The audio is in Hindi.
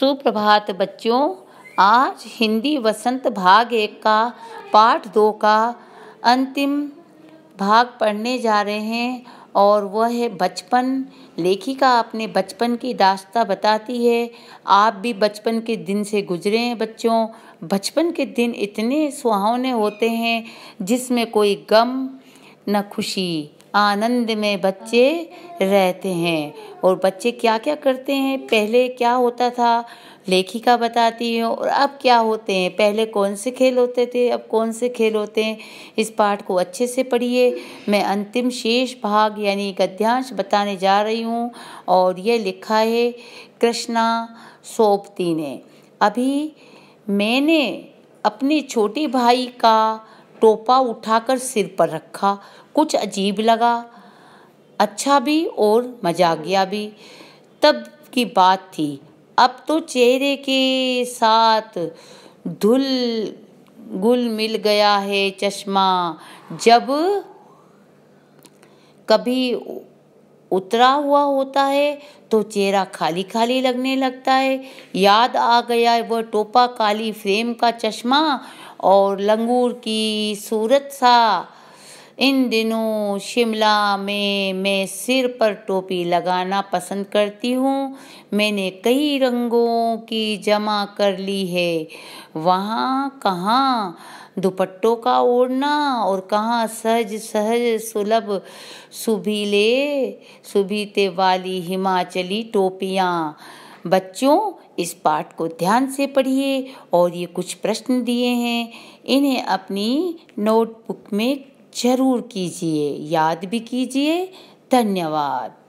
सुप्रभात बच्चों आज हिंदी वसंत भाग एक का पाठ दो का अंतिम भाग पढ़ने जा रहे हैं और वह है बचपन लेखिका अपने बचपन की दास्ता बताती है आप भी बचपन के दिन से गुजरे हैं बच्चों बचपन के दिन इतने सुहावने होते हैं जिसमें कोई गम न खुशी आनंद में बच्चे रहते हैं और बच्चे क्या क्या करते हैं पहले क्या होता था लेखिका बताती हूँ और अब क्या होते हैं पहले कौन से खेल होते थे अब कौन से खेल होते हैं इस पाठ को अच्छे से पढ़िए मैं अंतिम शेष भाग यानी गद्यांश बताने जा रही हूँ और यह लिखा है कृष्णा सोपती ने अभी मैंने अपने छोटे भाई का टोपा उठाकर सिर पर रखा कुछ अजीब लगा अच्छा भी और मजाकिया भी तब की बात थी अब तो चेहरे के साथ धुल गुल मिल गया है चश्मा जब कभी उतरा हुआ होता है तो चेहरा खाली खाली लगने लगता है याद आ गया वह टोपा काली फ्रेम का चश्मा और लंगूर की सूरत सा इन दिनों शिमला में मैं सिर पर टोपी लगाना पसंद करती हूँ मैंने कई रंगों की जमा कर ली है वहाँ कहाँ दुपट्टों का ओढ़ना और कहाँ सहज सहज सुलभ सुभीले सुभीते वाली हिमाचली टोपियाँ बच्चों इस पाठ को ध्यान से पढ़िए और ये कुछ प्रश्न दिए हैं इन्हें अपनी नोटबुक में ज़रूर कीजिए याद भी कीजिए धन्यवाद